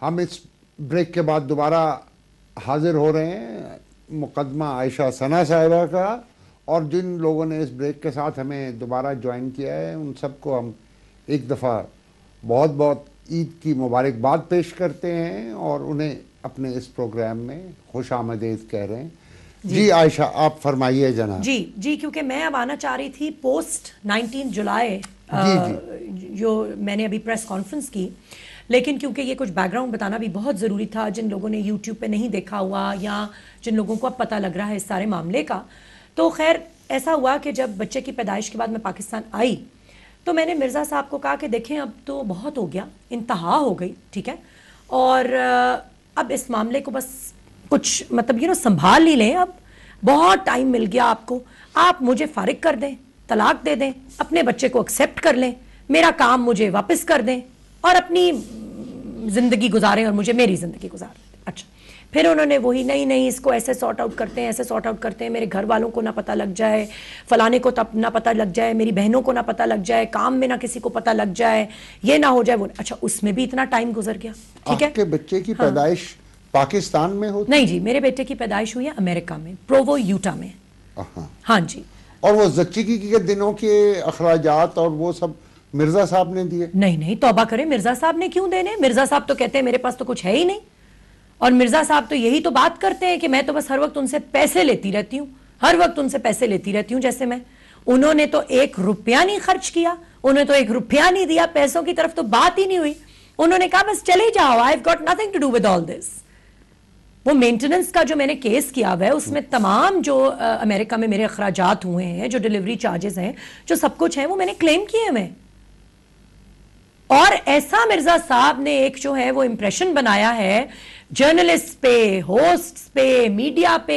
हम इस ब्रेक के बाद दोबारा हाजिर हो रहे हैं मुकदमा आयशा सना साहिबा का और जिन लोगों ने इस ब्रेक के साथ हमें दोबारा ज्वाइन किया है उन सबको हम एक दफ़ा बहुत बहुत ईद की मुबारकबाद पेश करते हैं और उन्हें अपने इस प्रोग्राम में खुश आमदेद कह रहे हैं जी, जी आयशा आप फरमाइए जनाब जी जी क्योंकि मैं अब आना चाह रही थी पोस्ट 19 जुलाई जी, जी। जो मैंने अभी प्रेस कॉन्फ्रेंस की लेकिन क्योंकि ये कुछ बैकग्राउंड बताना भी बहुत ज़रूरी था जिन लोगों ने यूट्यूब पर नहीं देखा हुआ या जिन लोगों को अब पता लग रहा है इस सारे मामले का तो खैर ऐसा हुआ कि जब बच्चे की पैदाइश के बाद मैं पाकिस्तान आई तो मैंने मिर्ज़ा साहब को कहा कि देखें अब तो बहुत हो गया इंतहा हो गई ठीक है और अब इस मामले को बस कुछ मतलब यू नो संभाल ही लें अब बहुत टाइम मिल गया आपको आप मुझे फारग कर दें तलाक दे दें अपने बच्चे को एक्सेप्ट कर लें मेरा काम मुझे वापस कर दें और अपनी जिंदगी गुजारें और मुझे मेरी जिंदगी गुजार अच्छा फिर उन्होंने वही नहीं नहीं इसको ऐसे सॉर्ट आउट करते हैं ऐसे सॉर्ट आउट करते हैं मेरे घर वालों को ना पता लग जाए फलाने को तब ना पता लग जाए मेरी बहनों को ना पता लग जाए काम में ना किसी को पता लग जाए ये ना हो जाए वो अच्छा उसमें भी इतना टाइम गुजर गया ठीक है बच्चे की हाँ। पैदाइश पाकिस्तान में हो नहीं जी मेरे बेटे की पैदाइश हुई है अमेरिका में प्रोवो यूटा में हाँ जी और वो जच्ची की दिनों के अखराज और वो सब मिर्जा साहब ने दिए नहीं नहीं तोबा करें मिर्जा साहब ने क्यों देने मिर्जा साहब तो कहते हैं मेरे पास तो कुछ है ही नहीं और मिर्जा साहब तो यही तो बात करते हैं कि मैं तो बस हर वक्त उनसे पैसे लेती रहती हूँ हर वक्त उनसे पैसे लेती रहती हूँ जैसे मैं उन्होंने तो एक रुपया नहीं खर्च किया उन्हें तो एक रुपया नहीं दिया पैसों की तरफ तो बात ही नहीं हुई उन्होंने कहा बस चले जाओ I have got nothing to do with all this वो मेंटेनेंस का जो मैंने केस किया हुआ है उसमें तमाम जो अमेरिका में मेरे अखराजात हुए हैं जो डिलीवरी चार्जेस हैं जो सब कुछ है वो मैंने क्लेम किए हुए हैं और ऐसा मिर्जा साहब ने एक जो है वो इम्प्रेशन बनाया है जर्नलिस्ट पे होस्ट पे मीडिया पे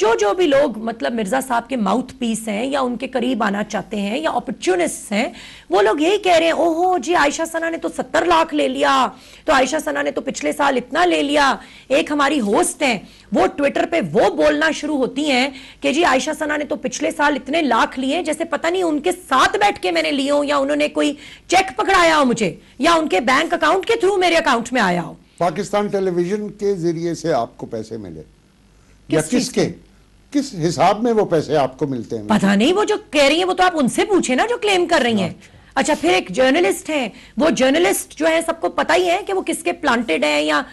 जो जो भी लोग मतलब मिर्ज़ा साहब के माउथ पीस हैं या उनके करीब आना चाहते हैं या अपॉर्चुनिस्ट हैं वो लोग यही कह रहे हैं ओहो जी आयशा सना ने तो सत्तर लाख ले लिया तो आयशा सना ने तो पिछले साल इतना ले लिया एक हमारी होस्ट हैं वो ट्विटर पे वो बोलना शुरू होती हैं कि जी आयशा सना ने तो पिछले साल इतने लाख लिए जैसे पता नहीं उनके साथ बैठ के मैंने लिए हो या उन्होंने कोई चेक पकड़ाया हो मुझे या उनके बैंक अकाउंट के थ्रू मेरे अकाउंट में आया हो पाकिस्तान टेलीविजन के जरिए से आपको पैसे मिले किस या किसके किस हिसाब में वो पैसे आपको मिलते हैं पता नहीं वो जो कह रही है वो तो आप उनसे पूछे ना जो क्लेम कर रही है अच्छा।, अच्छा फिर एक जर्नलिस्ट है वो जर्नलिस्ट जो है सबको पता ही है कि वो किसके प्लांटेड है या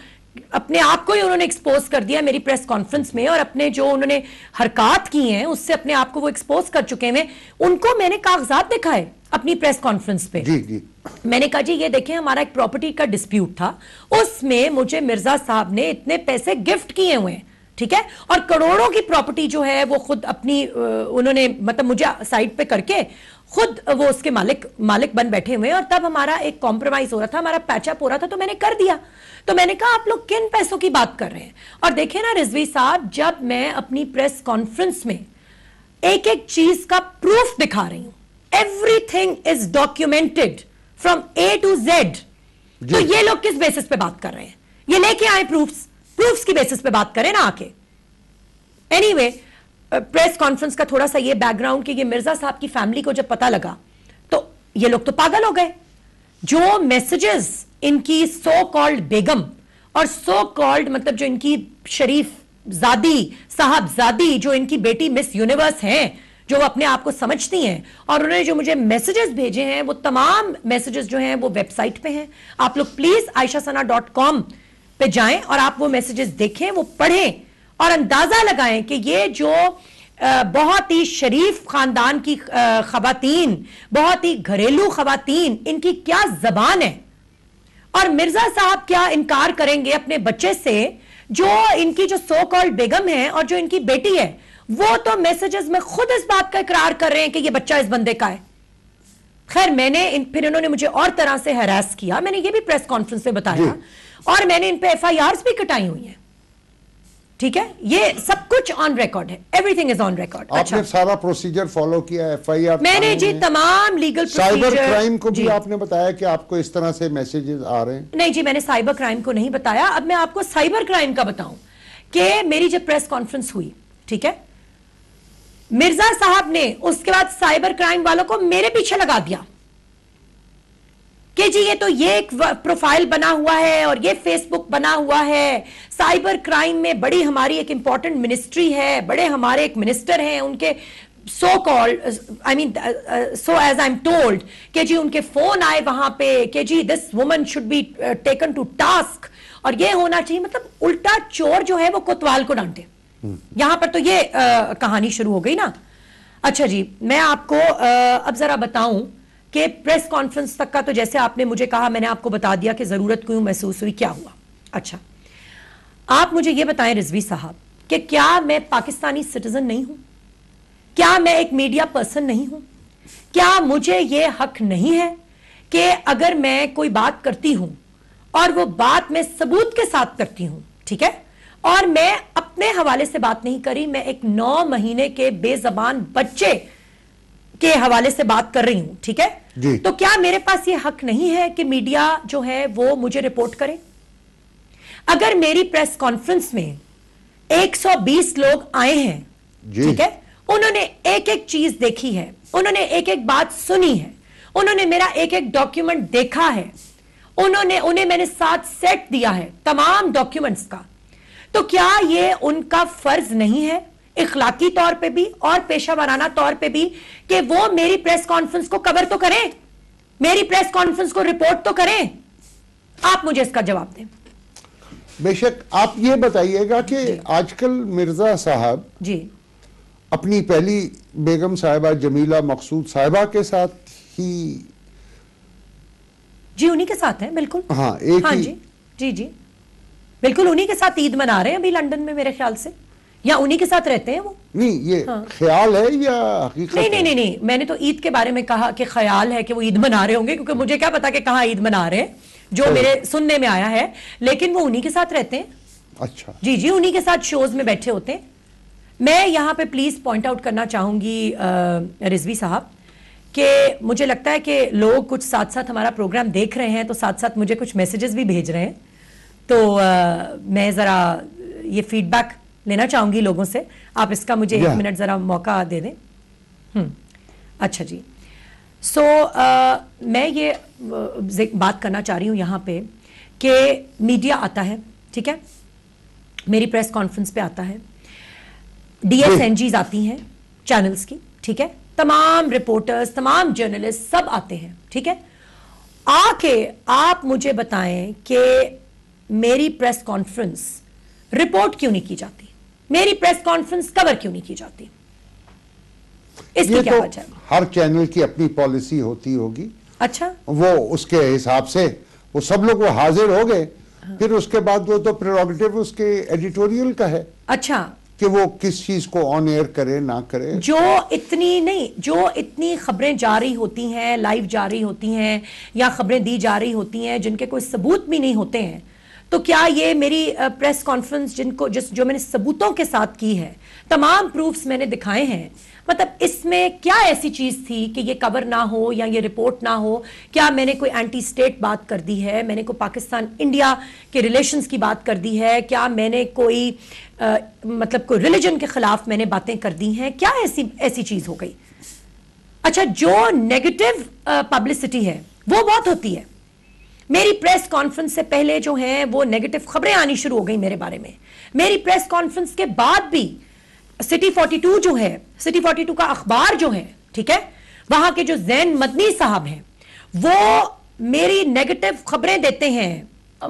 अपने आप को ही उन्होंने एक्सपोज कर दिया मेरी प्रेस कॉन्फ्रेंस में और अपने जो उन्होंने हरकत की हैं उससे अपने आप को वो एक्सपोज कर चुके हैं उनको मैंने कागजात दिखाए अपनी प्रेस कॉन्फ्रेंस पे जी जी मैंने कहा जी ये देखें हमारा एक प्रॉपर्टी का डिस्प्यूट था उसमें मुझे मिर्जा साहब ने इतने पैसे गिफ्ट किए हुए हैं ठीक है और करोड़ों की प्रॉपर्टी जो है वो खुद अपनी उन्होंने मतलब मुझे साइड पे करके खुद वो उसके मालिक मालिक बन बैठे हुए हैं और तब हमारा एक कॉम्प्रोमाइज हो रहा था हमारा पैचअप हो रहा था तो मैंने कर दिया तो मैंने कहा आप लोग किन पैसों की बात कर रहे हैं और देखे ना रिजवी साहब जब मैं अपनी प्रेस कॉन्फ्रेंस में एक एक चीज का प्रूफ दिखा रही हूं everything is documented from A to Z तो ये लोग किस बेसिस पे बात कर रहे हैं ये लेके आए प्रूफ्स प्रूफ्स की बेसिस पे बात करें ना आके एनी anyway, प्रेस कॉन्फ्रेंस का थोड़ा सा ये बैकग्राउंड कि ये मिर्जा साहब की फैमिली को जब पता लगा तो ये लोग तो पागल हो गए जो मैसेजेस इनकी सो कॉल्ड बेगम और सो कॉल्ड मतलब जो इनकी शरीफ जादी साहब जादी जो इनकी बेटी मिस यूनिवर्स हैं जो अपने आप को समझती हैं और उन्होंने जो मुझे मैसेजेस भेजे हैं वो तमाम मैसेजेस जो हैं वो वेबसाइट पे हैं आप लोग please Ayesha Sana dot com पर जाएं और आप वो मैसेजेस देखें वो पढ़ें और अंदाज़ा लगाएं कि ये जो बहुत ही शरीफ ख़ानदान की खातन बहुत ही घरेलू खातन इनकी क्या ज़बान है और मिर्ज़ा साहब क्या इनकार करेंगे अपने बच्चे से जो इनकी जो सो कॉल्ड बेगम है और जो इनकी बेटी है वो तो मैसेजेस में खुद इस बात का इकरार कर रहे हैं कि ये बच्चा इस बंदे का है खैर मैंने इन, फिर इन्होंने मुझे और तरह से हरास किया मैंने ये भी प्रेस कॉन्फ्रेंस में बताया और मैंने इन पे एफ भी कटाई हुई है ठीक है ये सब कुछ ऑन रिकॉर्ड है एवरीथिंग इज ऑन रिकॉर्ड आपने अच्छा। सारा प्रोसीजर फॉलो किया एफआईआर मैंने जी तमाम लीगल साइबर क्राइम को भी आपने बताया कि आपको इस तरह से मैसेजेस आ रहे हैं नहीं जी मैंने साइबर क्राइम को नहीं बताया अब मैं आपको साइबर क्राइम का बताऊं कि मेरी जब प्रेस कॉन्फ्रेंस हुई ठीक है मिर्जा साहब ने उसके बाद साइबर क्राइम वालों को मेरे पीछे लगा दिया कि जी ये तो ये एक प्रोफाइल बना हुआ है और ये फेसबुक बना हुआ है साइबर क्राइम में बड़ी हमारी एक इंपॉर्टेंट मिनिस्ट्री है बड़े हमारे एक मिनिस्टर हैं उनके so called I mean so as I am told कि जी उनके फोन आए वहां पे कि जी this woman should be taken to task और ये होना चाहिए मतलब उल्टा चोर जो है वो कोतवाल को डांटे यहां पर तो ये आ, कहानी शुरू हो गई ना अच्छा जी मैं आपको आ, अब जरा बताऊं कि प्रेस कॉन्फ्रेंस तक का तो जैसे आपने मुझे कहा मैंने आपको बता दिया कि जरूरत क्यों महसूस हुई क्या हुआ अच्छा आप मुझे ये बताएं रिजवी साहब कि क्या मैं पाकिस्तानी सिटीजन नहीं हूं क्या मैं एक मीडिया पर्सन नहीं हूं क्या मुझे ये हक नहीं है कि अगर मैं कोई बात करती हूं और वो बात मैं सबूत के साथ करती हूं ठीक है और मैं अपने हवाले से बात नहीं करी मैं एक नौ महीने के बेजबान बच्चे के हवाले से बात कर रही हूं ठीक है तो क्या मेरे पास ये हक नहीं है कि मीडिया जो है वो मुझे रिपोर्ट करे अगर मेरी प्रेस कॉन्फ्रेंस में 120 लोग आए हैं ठीक है उन्होंने एक एक चीज देखी है उन्होंने एक एक बात सुनी है उन्होंने मेरा एक एक डॉक्यूमेंट देखा है उन्होंने उन्हें मैंने साथ सेट दिया है तमाम डॉक्यूमेंट्स का तो क्या ये उनका फर्ज नहीं है इखलाकी तौर पे भी और पेशा वराना तौर पे भी कि वो मेरी प्रेस कॉन्फ्रेंस को कवर तो करें मेरी प्रेस कॉन्फ्रेंस को रिपोर्ट तो करें आप मुझे इसका जवाब दें बेशक आप ये बताइएगा कि आजकल मिर्जा साहब जी अपनी पहली बेगम साहिबा जमीला मकसूद साहिबा के साथ ही जी उन्हीं के साथ है बिल्कुल हाँ एक हाँ, ही जी जी जी बिल्कुल उन्हीं के साथ ईद मना रहे हैं अभी लंदन में मेरे ख्याल से या उन्हीं के साथ रहते हैं वो नहीं ये हाँ। ख्याल है या हकीकत नहीं, नहीं नहीं नहीं मैंने तो ईद के बारे में कहा कि ख्याल है कि वो ईद मना रहे होंगे क्योंकि मुझे क्या पता कि कहाँ ईद मना रहे हैं जो तो- मेरे सुनने में आया है लेकिन वो उन्हीं के साथ रहते हैं अच्छा जी जी उन्हीं के साथ शोज में बैठे होते हैं मैं यहाँ पे प्लीज़ पॉइंट आउट करना चाहूंगी रिजवी साहब कि मुझे लगता है कि लोग कुछ साथ साथ हमारा प्रोग्राम देख रहे हैं तो साथ साथ मुझे कुछ मैसेजेस भी भेज रहे हैं तो आ, मैं ज़रा ये फीडबैक लेना चाहूंगी लोगों से आप इसका मुझे yeah. एक मिनट ज़रा मौका दे दें हम्म। अच्छा जी सो so, मैं ये बात करना चाह रही हूँ यहाँ पे कि मीडिया आता है ठीक है मेरी प्रेस कॉन्फ्रेंस पे आता है डी आती हैं चैनल्स की ठीक है तमाम रिपोर्टर्स तमाम जर्नलिस्ट सब आते हैं ठीक है आके आप मुझे बताएं कि मेरी प्रेस कॉन्फ्रेंस रिपोर्ट क्यों नहीं की जाती मेरी प्रेस कॉन्फ्रेंस कवर क्यों नहीं की जाती इसकी क्या तो वजह तो हर चैनल की अपनी पॉलिसी होती होगी अच्छा वो उसके हिसाब से वो सब लोग वो हाजिर हो गए हाँ। फिर उसके बाद वो तो प्रेरोगेटिव उसके एडिटोरियल का है अच्छा कि वो किस चीज को ऑन एयर करे ना करे जो इतनी नहीं जो इतनी खबरें जा रही होती हैं लाइव जा रही होती हैं या खबरें दी जा रही होती हैं जिनके कोई सबूत भी नहीं होते हैं तो क्या ये मेरी प्रेस कॉन्फ्रेंस जिनको जिस जो मैंने सबूतों के साथ की है तमाम प्रूफ्स मैंने दिखाए हैं मतलब इसमें क्या ऐसी चीज़ थी कि ये कवर ना हो या ये रिपोर्ट ना हो क्या मैंने कोई एंटी स्टेट बात कर दी है मैंने कोई पाकिस्तान इंडिया के रिलेशंस की बात कर दी है क्या मैंने कोई आ, मतलब कोई रिलीजन के ख़िलाफ़ मैंने बातें कर दी हैं क्या ऐसी ऐसी चीज़ हो गई अच्छा जो नेगेटिव पब्लिसिटी है वो बहुत होती है मेरी प्रेस कॉन्फ्रेंस से पहले जो है वो नेगेटिव खबरें आनी शुरू हो गई मेरे बारे में मेरी प्रेस कॉन्फ्रेंस के बाद भी सिटी 42 जो है सिटी 42 का अखबार जो है ठीक है वहां के जो जैन मदनी साहब हैं वो मेरी नेगेटिव खबरें देते हैं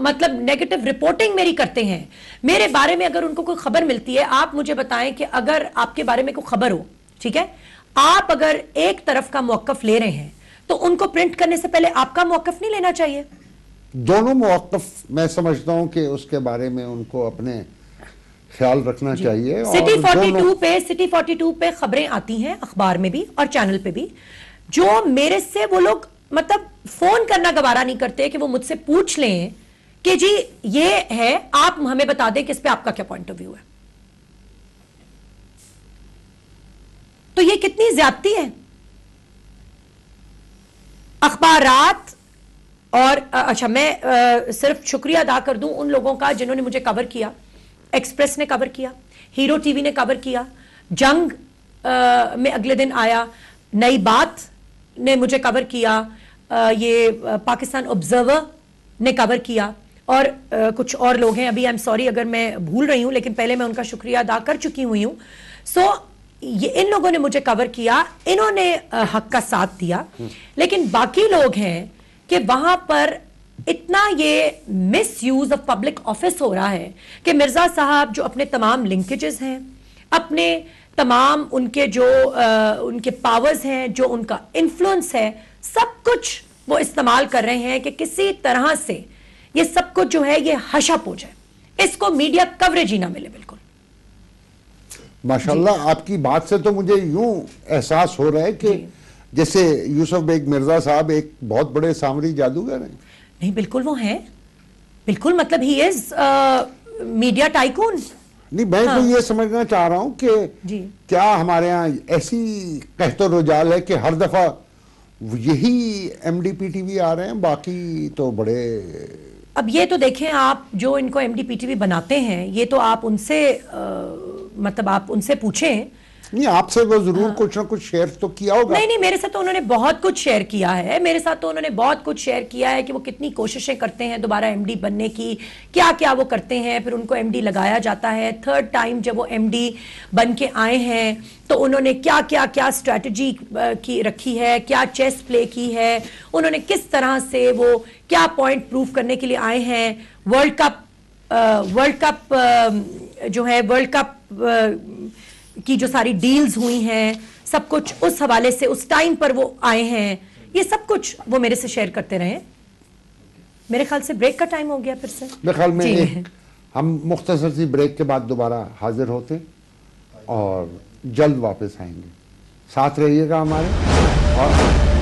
मतलब नेगेटिव रिपोर्टिंग मेरी करते हैं मेरे बारे में अगर उनको कोई खबर मिलती है आप मुझे बताएं कि अगर आपके बारे में कोई खबर हो ठीक है आप अगर एक तरफ का मौकफ ले रहे हैं तो उनको प्रिंट करने से पहले आपका मौकफ नहीं लेना चाहिए दोनों मौकफ मैं समझता हूँ कि उसके बारे में उनको अपने ख्याल रखना चाहिए सिटी फोर्टी टू पे सिटी फोर्टी टू पे खबरें आती हैं अखबार में भी और चैनल पे भी जो मेरे से वो लोग मतलब फोन करना गवारा नहीं करते कि वो मुझसे पूछ लें कि जी ये है आप हमें बता दें कि इस पर आपका क्या पॉइंट ऑफ व्यू है तो ये कितनी ज्यादती है अखबार और अच्छा मैं सिर्फ शुक्रिया अदा कर दूं उन लोगों का जिन्होंने मुझे कवर किया एक्सप्रेस ने कवर किया हीरो टीवी ने कवर किया जंग आ, में अगले दिन आया नई बात ने मुझे कवर किया आ, ये पाकिस्तान ऑब्जर्वर ने कवर किया और आ, कुछ और लोग हैं अभी आई एम सॉरी अगर मैं भूल रही हूँ लेकिन पहले मैं उनका शुक्रिया अदा कर चुकी हुई हूँ सो ये इन लोगों ने मुझे कवर किया इन्होंने हक का साथ दिया हम्म। लेकिन बाकी लोग हैं कि वहां पर इतना ये misuse of public office हो रहा है कि मिर्जा साहब जो अपने तमाम लिंकेजेस हैं अपने तमाम उनके जो आ, उनके पावर्स हैं जो उनका इन्फ्लुएंस है सब कुछ वो इस्तेमाल कर रहे हैं कि किसी तरह से ये सब कुछ जो है ये हशप हो जाए इसको मीडिया कवरेज ही ना मिले बिल्कुल माशाल्लाह आपकी बात से तो मुझे यूं एहसास हो रहा है कि जैसे यूसुफ बेग मिर्जा साहब एक बहुत बड़े सामरी जादूगर हैं नहीं बिल्कुल वो हैं बिल्कुल मतलब ही इज मीडिया टाइकून नहीं मैं तो हाँ। तो ये समझना चाह रहा हूँ कि क्या हमारे यहाँ ऐसी कहतो रुझाल है कि हर दफा यही M D P T V आ रहे हैं बाकी तो बड़े अब ये तो देखें आप जो इनको M D P T V बनाते हैं ये तो आप उनसे आ, uh, मतलब आप उनसे पूछें नहीं आपसे वो जरूर हाँ। कुछ ना कुछ शेयर तो किया होगा नहीं नहीं मेरे साथ तो उन्होंने बहुत कुछ शेयर किया है मेरे साथ तो उन्होंने बहुत कुछ शेयर किया है कि वो कितनी कोशिशें करते हैं दोबारा एमडी बनने की क्या क्या वो करते हैं फिर उनको एमडी लगाया जाता है थर्ड टाइम जब वो एमडी बन के आए हैं तो उन्होंने क्या क्या क्या स्ट्रैटेजी की रखी है क्या चेस प्ले की है उन्होंने किस तरह से वो क्या पॉइंट प्रूव करने के लिए आए हैं वर्ल्ड कप वर्ल्ड कप जो है वर्ल्ड कप की जो सारी डील्स हुई हैं सब कुछ उस हवाले से उस टाइम पर वो आए हैं ये सब कुछ वो मेरे से शेयर करते रहे मेरे ख्याल से ब्रेक का टाइम हो गया फिर से मेरे ख्याल में हम मुख्तसर सी ब्रेक के बाद दोबारा हाजिर होते और जल्द वापस आएंगे साथ रहिएगा हमारे और